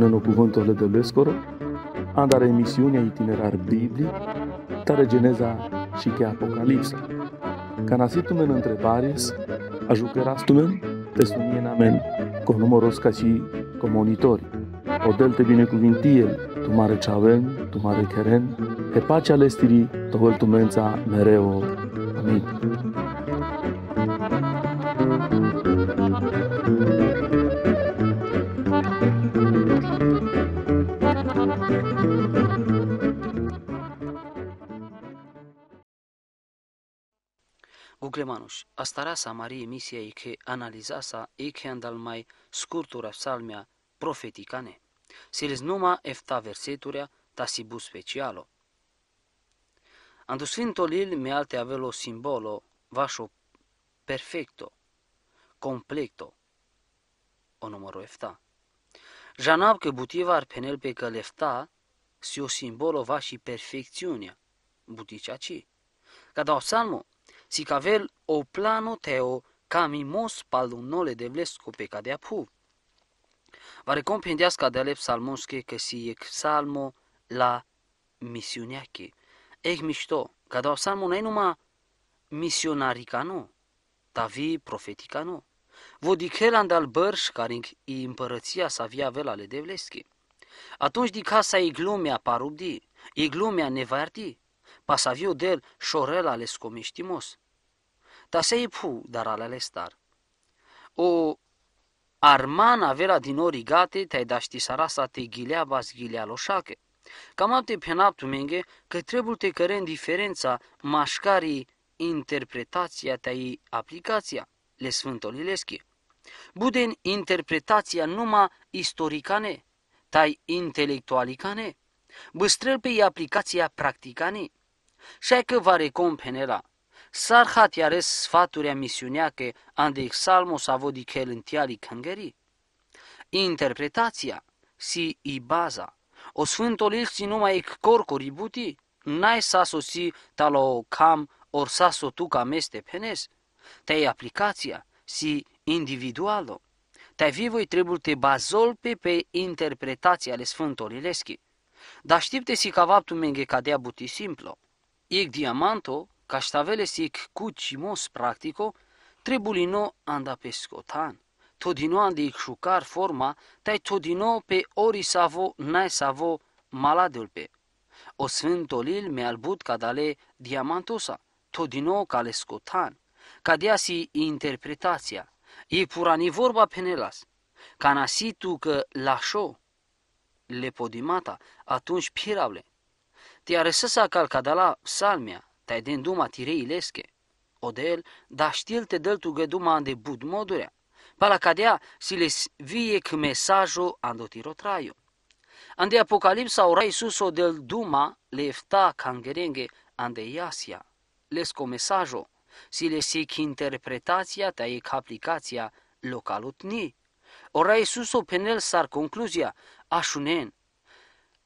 în cuvânturile de bescoro, andare emisiunea itinerar biblic, tare geneza și chiar apocalipsa. Ca nasitumen întrebares, ajucărastumen te amen, cu numărul ca și monitori. O delte binecuvintie, tu mare ceaven, tu mare cheren, pe pacea lestirii, tovel tumența mereu. Amin. manus, astărasa Marie misiei que analizasa andal mai scurtura psalmia profeticane. les numa efta verseturea tasibu specialo. lil mi alte avelo simbolo vașo perfecto, completo, o numărul efta. Janab că butiva ar penel pe că lefta si o simbolo va și perfecțiunea, butici aci. Ca dau salmo, Sicavel o plano teo cami mos de vlesco pe de apu. Va de alep psalmosche că si ec salmo la misiuniache. Ech mișto, că doa salmo nu numa misionarica nu, tavi profetica nu. Vodichelan andal bărș care i împărăția să vela le devleschi. Atunci di casa e glumea parubdi, e glumea nevardi, viu del șorela ale scomiștimos tasei phu le star. O Arman armana din ori gate tai daști sarasa te ghilea bas ghilea loșache. Cam apte penaptu menge că trebuie te în diferența mașcarii interpretația tai aplicația le sfântolileschi. Buden interpretația numai istoricane, tai intelectualicane, băstrăl pe aplicația practicane. Și că va recompenera Սարխատ յարես սֆատուրյա միսյունյակե անդիկ սալմոս ավոդի քելնտյալի քնգերի։ Interpretația si i baza, o sfânt numai ținu mai corcori buti, n-ai sa sosi talo cam or sa sotu cam este penes. Te-ai aplicația, si individualo. Te vivoi trebuie te bazol pe interpretația ale sfântolileschi. Dar știpte si vaptul menge cadea buti simplu. Ic diamanto, Caștaveles cu cucimos practico, tribulino anda scotan. Todino anda ec șucar forma, tai todino pe ori savo, nai savo, maladul pe. O sfântolil me albut cadale diamantosa, todino cale scotan. Cadeasi interpretația. E purani vorba penelas. tu că lașo, lepodimata, atunci pirable. Te de calcadala psalmia, te-ai de duma ti reileske. Odel, da știel te dăl tu găduma de bud modurea. Pala cadea si le vie că mesajul ando tiro traiu. Ande apocalipsa ora Isus o del duma le efta cangerenge ande iasia. Lesco mesajul, si le sec interpretația ta e aplicația localutni. Ora Isus o penel sar concluzia așunen.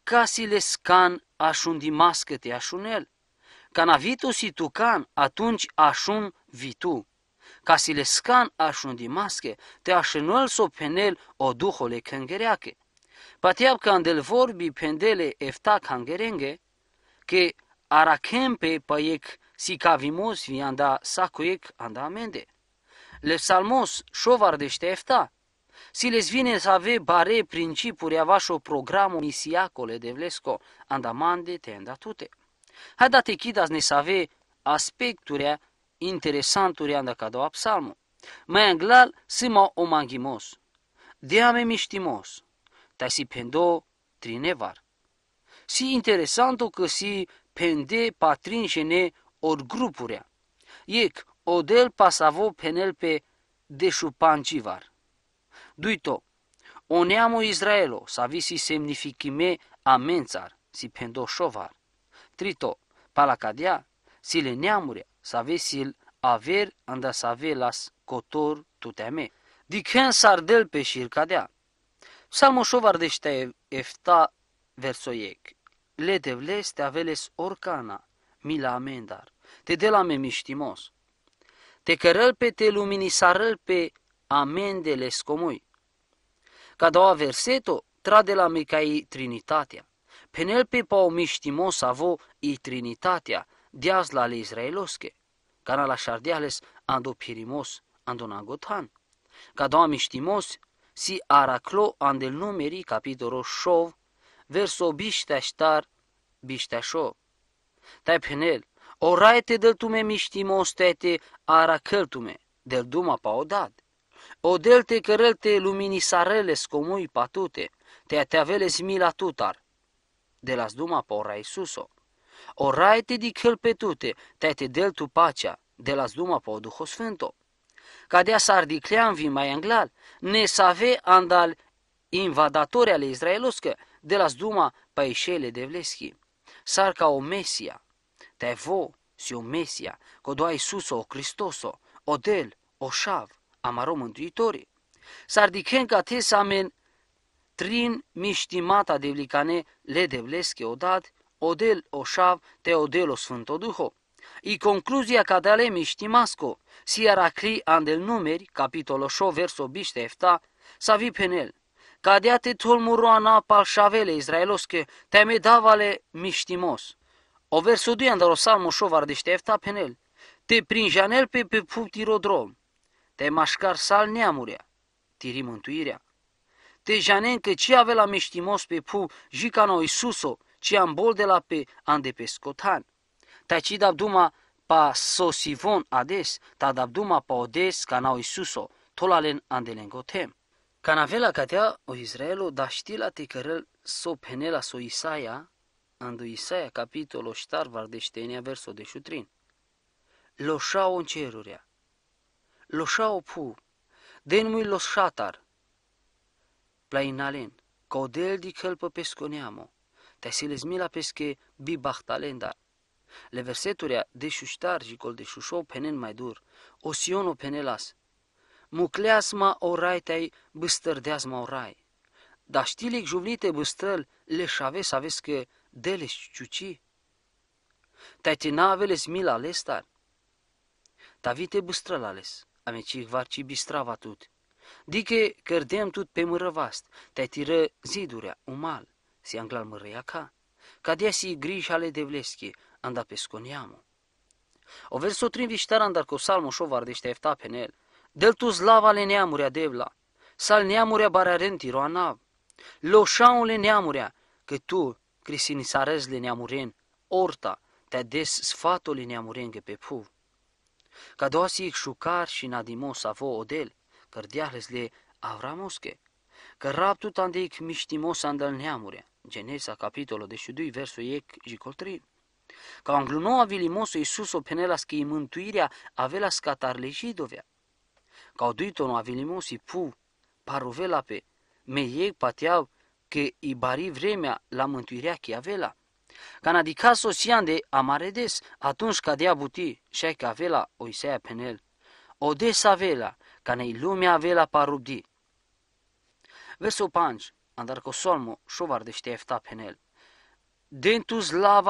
Ca si le scan așun mască te așunel. Canavitu si tucan, atunci așun vitu. Ca si le scan așun dimasche, te așenuel so penel o duhole cângereache. Patiab del vorbi pendele efta cangerenge, că pe paiec si cavimos vi anda sacoiec anda amende. Le psalmos șovardește efta, si les vine să ave bare principuri avașo programul misiacole de vlesco, andamande te andatute. Hada kidas ne save aspekturea interesanturea da kadoa psalmo. Mai anglal sima o mangimos. Deame miștimos. Ta si pendo trinevar. Si interesantu că si pende patrinșene or grupurea. Iec odel pasavo penel pe deșupancivar. Duito, o neamu Israelo, savisi semnificime amențar, si pendo șovar trito palacadia, si le neamuria, să ave sil aver anda să ave las cotor tuteme. Dicen sardel pe șircadea. Psalmoșov ardește efta versoiec. Le devles te aveles orcana, mila amendar, te de la memiștimos. Te cărăl pe te lumini sarăl pe amendele scomui. Ca doua verseto, tra de la mecai trinitatea. Penelope pau miștimos vo i trinitatea, diaz la le israelosche, cana la șardeales ando pirimos, ando nagotan. Ca doa miștimos, si araclo andel numeri capitolo șov, verso bișteaștar, bișteașov. Tai penel, o raete del tume miștimos tete aracăltume, del duma paodat. O delte cărălte luminisarele scomui patute, te ateaveles mila tutar, de las duma pa orai suso. rai te di kel petute, te te del tu pacea, de las duma pa o Duho Sfânto. Cadea s-ar clean vi mai anglal, ne save andal invadatori ale izraeloscă, de las duma pa ieșele de vleschi. Sar ca o mesia, te vo, si o mesia, codoa Iisuso, o Cristoso, o del, o șav, amaro mântuitorii. Sar dicen ca te samen Trin miștimata devlicane le devleske odat, odel oșav te odelo Sfânto Duho. I concluzia ca de miștimasco, si aracli andel numeri, capitolo șo verso biște efta, sa vi penel. Cadea te tolmuroana palșavele te teme davale miștimos. O verso dui o salmo șo vardește efta penel. Te prinjanel pe pe putirodrom. Te mașcar sal neamurea. Tiri mântuirea te janen că ce avea la meștimos pe pu, jica no Isuso, ce am bol de la pe ande pe scotan. Taci duma pa sosivon ades, ta duma pa odes ca nao Isuso, tolalen andelengotem. la catea o Israelu da la te cărăl so penela so Isaia, andu Isaia capitolo ștar vardeștenia verso de șutrin. Loșau în cerurea, loșau pu, denmui loșatar, plainalen, caudel di quel pe pesconiamo, te si les mila pesche bi bachtalenda. Le verseturea de șuștar și col de șușo penen mai dur, siono penelas. Mucleasma oraitai o orai. Da știlic juvnite băstăl le șave să aveți că deles ciuci. Tai te naveles mila lestar. Ta vite băstrăl ales, amecic varci bistrava tuti. Dică cărdem tut pe mărăvast, te tiră zidurea, umal, si anglal mărăia ca, cadea si grijă ale de vleschi, anda pe sconiamu. O verso trimviștar andar cu salmo șovar de pe penel, del tu zlava le neamurea devla, sal neamurea bararen roanav. loșaun le neamurea, că tu, crisinisarez le neamuren, orta, te des sfatul le neamuren pe puv. Cadoasi șucar și nadimos avo odel, kër djahles Avramoske, că raptul tandic miștimos ndejk mishtimo sa ndër njamure, Gjenesa kapitolo 12, versul jek jicol 3. Ca o înglunouă vilimosul Iisus o penela că mântuirea la scatar lejidovea. Ca o duitono a vilimosi pu, paruvela pe, me ei pateau că i bari vremea la mântuirea că avela. Ca adica sosian de amaredes, atunci cadea buti și că avea o Isaia penel. O des avela, ca ne lumea avea pa rugdi. Versul 5, andar cu solmo șovar de ștefta penel. Den tu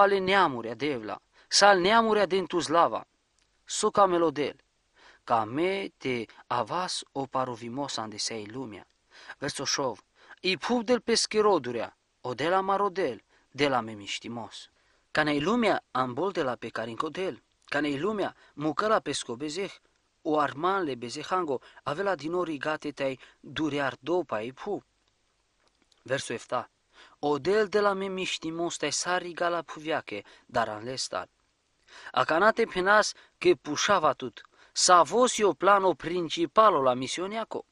le neamurea devla, sal neamurea den lava, Soca melodel, ca me te avas o paruvimos sei lumea. Versul șov, i pub del peschirodurea, o de la marodel, de la memiștimos. ne lumea ambol de la pecarin ca canei lumea la pescobezeh, o arman le bezehango, avela din ori gate tai durear dopa e pu. Versul efta. O del de la me miștimos tai sari gala puviache, dar an lestar. Acanate penas că pușava tut, sa vos eu planul principal la misioniaco.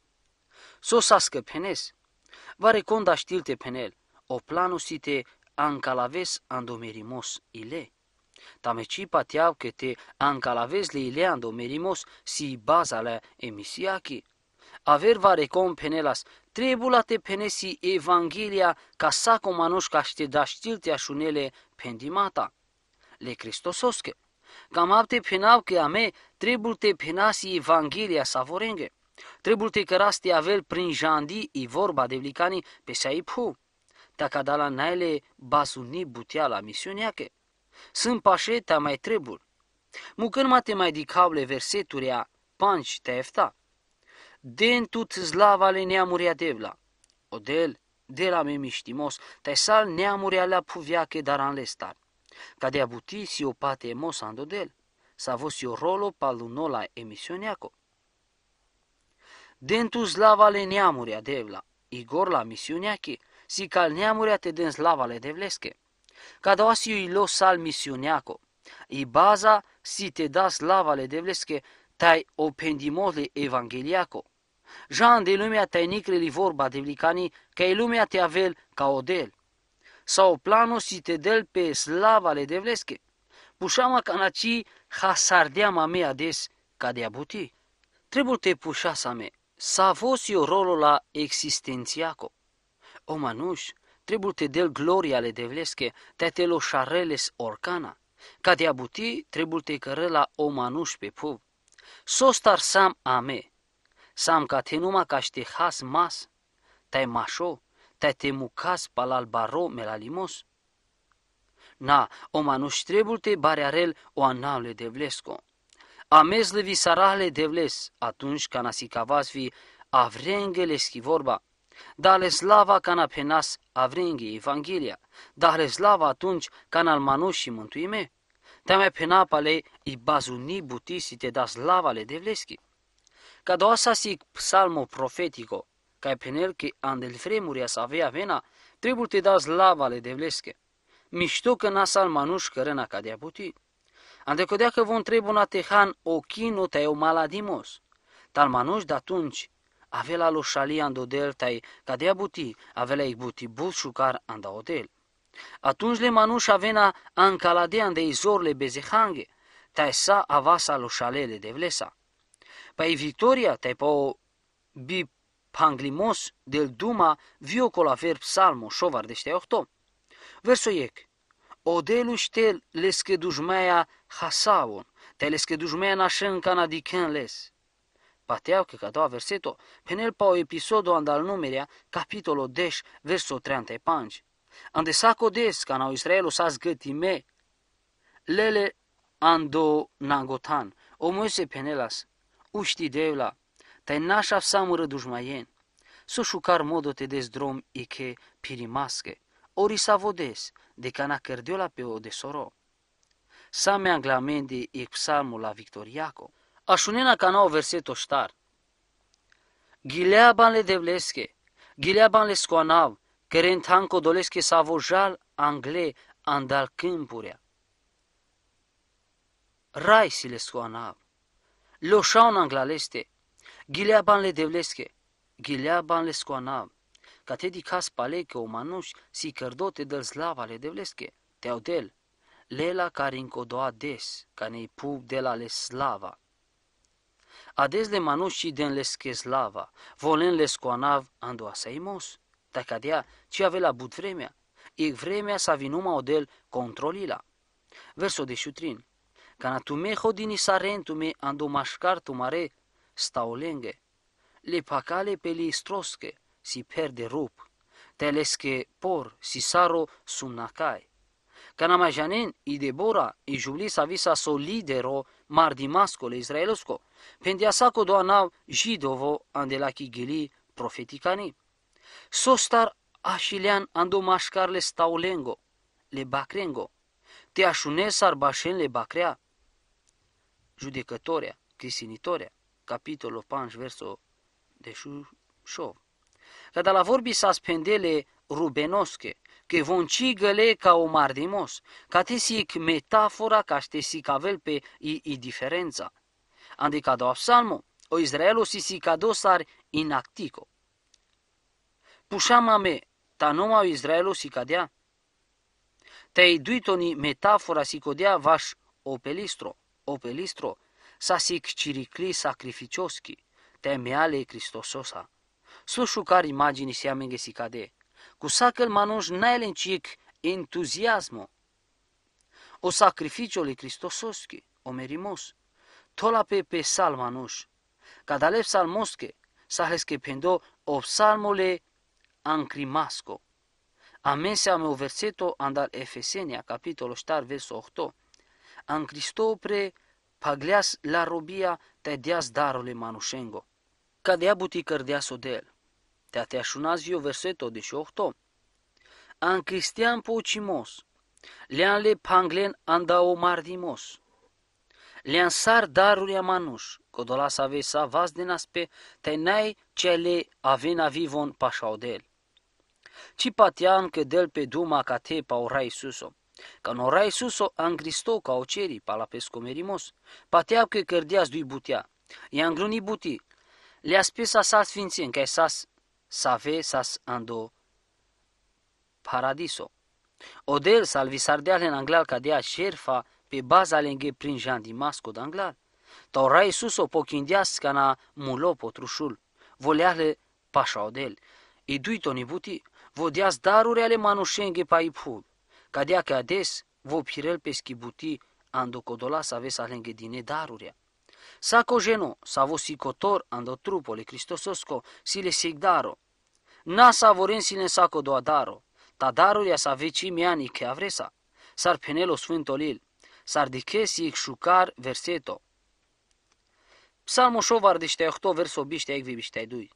So a penes, va reconda știlte penel, o site ancalaves andomerimos ile. Tamechipa que anca la vez lileando merimos si bazale emisiaki. Aver va recompenelas, trebulate penesi Evanghelia ca saco manușcaște daștilte așunele pendimata. Le Cristososche. Cam apte penav că ame trebulte penasi Evanghelia savorenge. Trebulte căraste avel prin jandi i vorba de vlicani pe saipu. Dacă da la naile basuni butea la misiunea că sunt pașeta mai trebul. Mucân verseturi a panci tefta, Den tut le neamuria devla. Odel, de la memiștimos, te sal neamuria la puviache dar an lestar. Ca de abuti si o pate emos andodel, sa vos o rolo palunola emisioniaco. zlava le neamuria devla, Igor la misiunea che, si cal neamuria te den le devlesche. Kada vas ju lo sal misionjako i baza si te da slava le devleske taj opendimole evangeliako. Jean de lumea te li vorba de vlicani, că e lumea te avel ca odel. Sau plano si te del pe le devleske. Pușama canaci hasardeama mea des ca de abuti. Trebuie te pușasa me, sa vos eu rolul la existențiaco. O manuși, trebuie del gloria le devlesche, te te lo șareles orcana, ca de abuti trebuie te la o manuș pe pub. Sostar sam ame, sam ca te numa ca te has mas, te mașo, te te mucas palal baro melalimos. Na, o manuș trebuie te barearel o anale devlesco. Amezlevi sarale devles, atunci ca nasicavas vi avrengele schivorba, vorba, Dale slava ca apenas penas avringi Evanghelia, dale slava atunci ca na almanuși mântuime, teme penapale i bazuni butisi te da slavale de devleschi. Ca doa sa si psalmo profetico, ca e penel che andel vremuria sa avea vena, trebuie te da slavale de devleschi. Mișto că nas almanuși cărâna ca de puti. Andecodea că vom trebuie na tehan o chino te o maladimos. Talmanuși de atunci avela lo shali ando del tai cadea buti, avela ei buti bus în anda hotel. Atunci le manuș avena ancaladean de izorle bezehange, tai sa avasa lo de vlesa. Pai victoria, tai pa o bi panglimos del duma viocol verb salmo șovar de octom. Versoiec, odelu ștel lesche dușmeia hasavon, te lesche dușmeia nașen canadican les. Pateau che cadò a versetto penelpa o episodio andal numerea, capitolo 10, verso 35. Ande sako des, ca na Israelu sa zgătime, lele ando nagotan, o moise penelas, uști devla, tai nașaf samură dușmaien, su șucar modo te des drom ike pirimasche, ori sa vodes, de cana cărdiola pe o desoro. soro. Sa mea e psalmul la victoriaco, a shunena ka nao verseto 7. Gilea ban le devleske, gilea ban le scoanav, căren tanco doleske vojal angle andal câmpurea. Rai si le scoanav, lo shaun anglaleste, gilea ban le devleske, gilea ban le scoanav, ca te dicas pale că o manuș si cărdote dăl slava le devleske, teodel, lela care încodoa des, ca ne i pup de la le slava. Ades manushi denles cheslava, volen coanav andoaseimos. Dacă adea, ce avea la but vremea? E vremea să vinuma odel controlila. Verso de șutrin. Cana tu din hodini ando mașcar tu mare lenge, Le pacale pe li strosche, si perde rup. Telesche por, si saro sumnacai. mai janen, i debora i juli sa visa solidero le israelosco. Pendiyasako do anav jidovo andelaki gili profetikani. Sostar ashilian ando mashkar le staulengo, le bacrengo. Te așune sarbașen le bacrea. Judecătoarea, Crisinitoarea, capitolul 5, versul de șov. Că de la vorbi s-a spendele rubenosche, că von cigăle ca o mardimos, ca te metafora, ca te sic avel pe i, i diferența. Αντικατό ψάλμο, ο Ισραήλος εισικατόσαρ ειν ακτίκο. Πουσάμαμε τα νόμα ο Ισραήλος ικαδιά. Τα ειδουίτονη μετάφορα σηκωδιά βаш οπελίστρο, οπελίστρο, σα σικτσιρικλή σακριφιτσόσκι, τα μεάλε Χριστόσόσα. Σου σουκάρ imagini seamenge sicade, cu sacăl manonj naelencic entuziasmo. O sacrificiul lui Hristososchi, omerimos, Tola pe pe salmanush. Kadalep salmoske, sahes ke pendo o psalmole ancrimasco. Amesea meu verseto andar Efesenia, capitolul 7, versul 8. An Cristopre paglias la robia te deas darole manușengo. Cadea buti cărdeas del, Te ateașunaz eu verseto de 8. An Cristian pocimos. Lean le panglen andao mardimos. Leansar darurile manuș, să avei sa vas din aspe, nai cele avena avivon pașaudel. Ci patian că del pe duma ca te ora Iisuso, că în ora Iisuso an Cristo ca la pesco pescomerimos, patea că cărdeas dui butea, i-a îngruni buti, le-a spus a sa sfințin, că sas save sas ando paradiso. Odel salvisardeale în anglal ca dea șerfa, pe baza lenge prin Jean Dimasco d'Anglal. Taura Iisus o pochindească na mulo potrușul, voleale pașaodel, i dui tonibuti, vodeas daruri ale manușenghe paipul, cadea că ades, vo pirel pe schibuti, andocodola să aveți alenge dine daruria. Sako ženo, savo sikotor, ando trupole, Kristososco, sile sigdaro. Na savoren sine sako doadaro, ta daruria sa vecimii ani che avresa, sar penelo sfântolil, sardikesiik shukar verseto. Psalmul șovar de ohto verso bište ek vibište dui.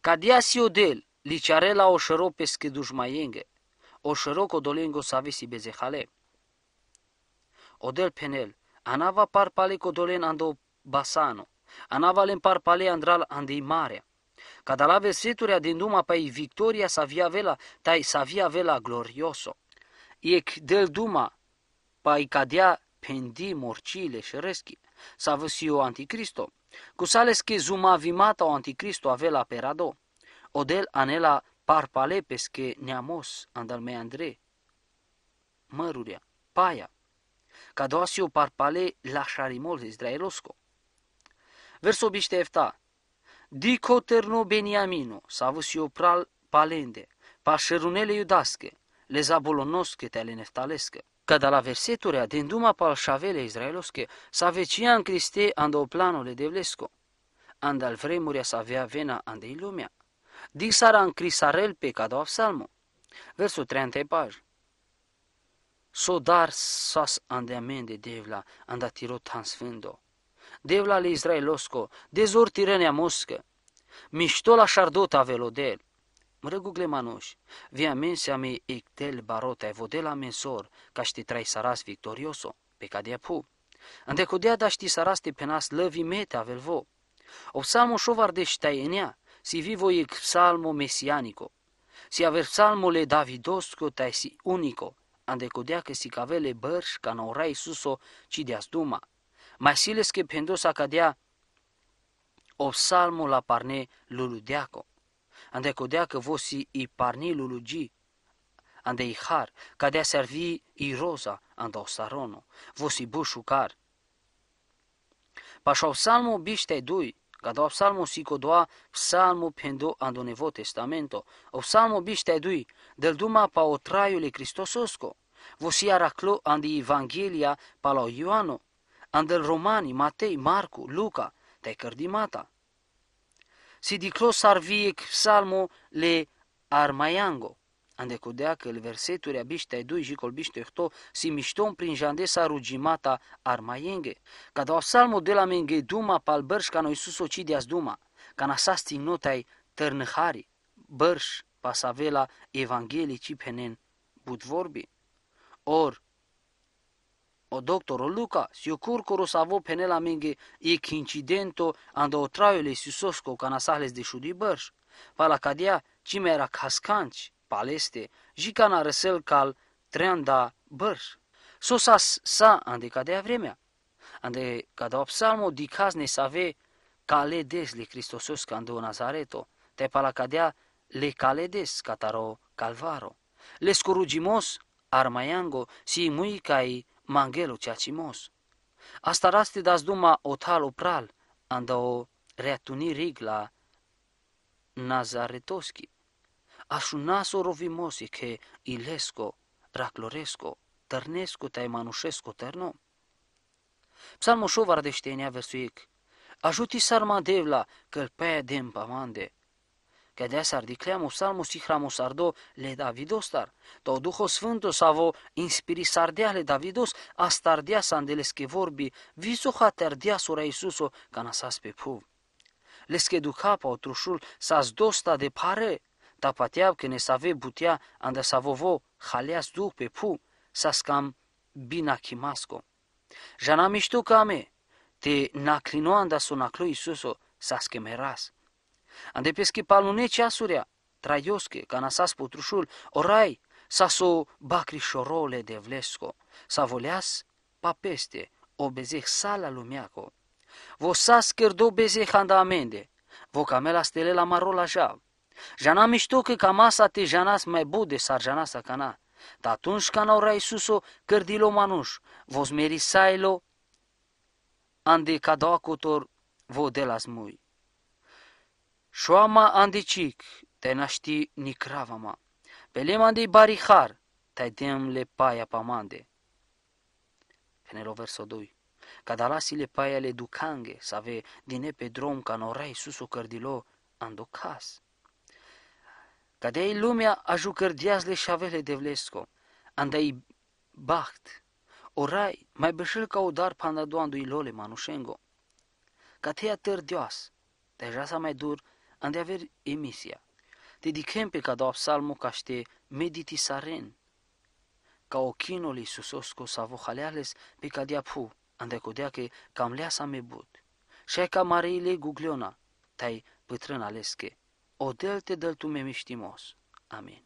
Kad ja si odel, ličarela o šeropeske dužmajenge, o šeroko dolengo savisi bezehale. Odel penel, anava parpale dolen ando basano, anava len parpale andral andi marea. Cada la verseturea din duma pai victoria savia vela, tai savia vela glorioso. Iec del duma pa i cadea pendi morcile șereschi, sa o anticristo, cu sales zuma vimata o anticristo la perado, odel anela parpale che neamos andal me Andrei, mărurea, paia, ca doasio parpale la șarimol izraelosco. Verso efta, dico terno beniamino, o pral palende, pașerunele iudasche, le zabolonosche te ale neftalescă de la verseturi adendum palșavele s-a vecia în Criste două planurile de vlesco, andal vremuria să avea vena de lumea, disara în crisarel pe cada psalmo. Versul 30 paj. dar sas andeamende devla, anda tiro tan sfândo. Devla le israelosco dezor tirenia moscă. Mișto la șardota velodel. Mrăgugle glemanoș, via menseame ictel barota vodela mensor, ca ști trai saras victorioso, pe cadea pu. Îndecodea da ști te penas lăvi avel vo. O psalmo șovar de ștaienea, si vivo e psalmo mesianico, si aver le davidosco tai si unico, andecodea că si cavele bărș ca norai suso ci deas duma. Mai siles că pendosa cadea o psalmo la parne luludeaco ande că vosi i parnilu lugi, ande i har, cadea servi i roza, unde o sarono, vosi bușu car. Pașau salmu psalmu dui, ca doa psalmu si codoa psalmu pendo ando nevo testamento, o psalmu bište dui, del duma pa o traju li vosi araclo ande Evangelia pa la Ioano, andel Romani, Matei, Marcu, Luca, te cărdimata si diclò sarviec psalmo le armaiango. Andecudea că verseturi abiștea dui și colbiște hto si mișton prin jandesa rugimata armaienge. Ca dau salmo de la menge duma bărș ca noi sus ocidias duma, ca nasa stignotai târnăhari, bărș pasavela evanghelici penen but vorbi. Or, o doktoro Luka sa vo penela mingi e incidento ando otrajole susosco, canasales de shudi bărș. Pala cime era cascanci, paleste jicana răsel cal treanda bărș. Sosas sa ande cadea vremea. Ande cadea psalmo dikaz ne save cale des le Christosos cando Nazareto. Te pala cadea le cale des cataro calvaro. le corugimos armayango si mui mangelu ceacimos. Asta rasti das duma otal opral, anda o reatuni rigla nazaretoski. Așu naso rovimosi che ilesco, racloresco, tărnescu tai manușescu tărno. Psalmoșov ardeștenia versuic, ajuti sarmadevla călpea de împamande, гадя сардиклия мусал мусихрамо сардо ледавидос дар додухо свунто саво инспири сардия ледавидос астардия санделеске ворби визо хатер дия сура исусо канасаспе пув леске дукапа отрушул саздоста де паре тапатияб кене саве бутия анда савово халиас духпе пу саскам бинакимаско жанамишту каме те наклино андасо наклу исусо саскемерас Αντεπισκή πάλουν έτσι άσουρια, τραγιόσκε, κανασάς ποτρουσούλ, ωραй, σα со μπακρισορόλε δε βλέσκο, σα βολιάς παπέστε, ο μπεζέχ σάλα λουμιάκο. Βο σας κερδό μπεζέχ ανταμέντε, βο καμέλα στελέλα μαρόλα ζάβ. Жанам ишто ки камасати жанас майбуде саржанаса кана. Татунш канавра Исусо кирдило мануш, возмерисайло анди кадакутор воделас муй. Шуама андичик, тайнашти никравама. Пелеманди барихар, тайдемле пая паманде. Фенеро версо 2. Кадаласиле паяле дуканге, саве дине pe drum ca norei susu cărdilo andocas. Cadei lumea aju cărdiazle șavele de vlesco, andai baht, orai mai bășil ca udar pandadoandu ilole manușengo. Catea târdioas, deja s-a mai dur Ande aver emisia. Te dicem pe cada psalmo ca ște saren, ca o chinoli susosco sa vohaleales pe ca diapu, ande codea că cam lea sa mebut. Și ca mareile gugliona, tai pătrân alesche, o delte del tu me miștimos. Amin.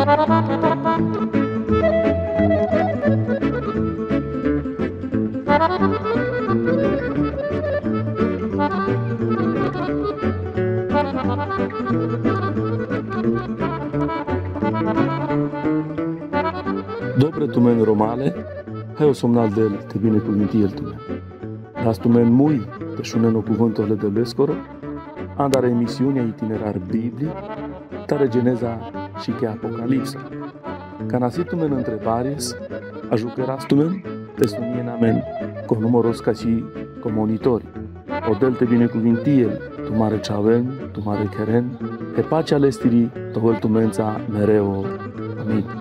Thank you. Dobre tu meni romale, heu somnal del te binecuvânti el tu meni. Dar tu men mui, te șunen o cuvântul de lescoro, andare emisiunea itinerar Biblii, tare geneza și che apocalipsa. Ca tu men întrebaris, ajucăras tu men, te sumien amen cu numărul ca și comunitori. Odel cu binecuvintie, tu mare ceaven, tu mare cheren, pe pacea lestirii, tohăl mereu. Amin.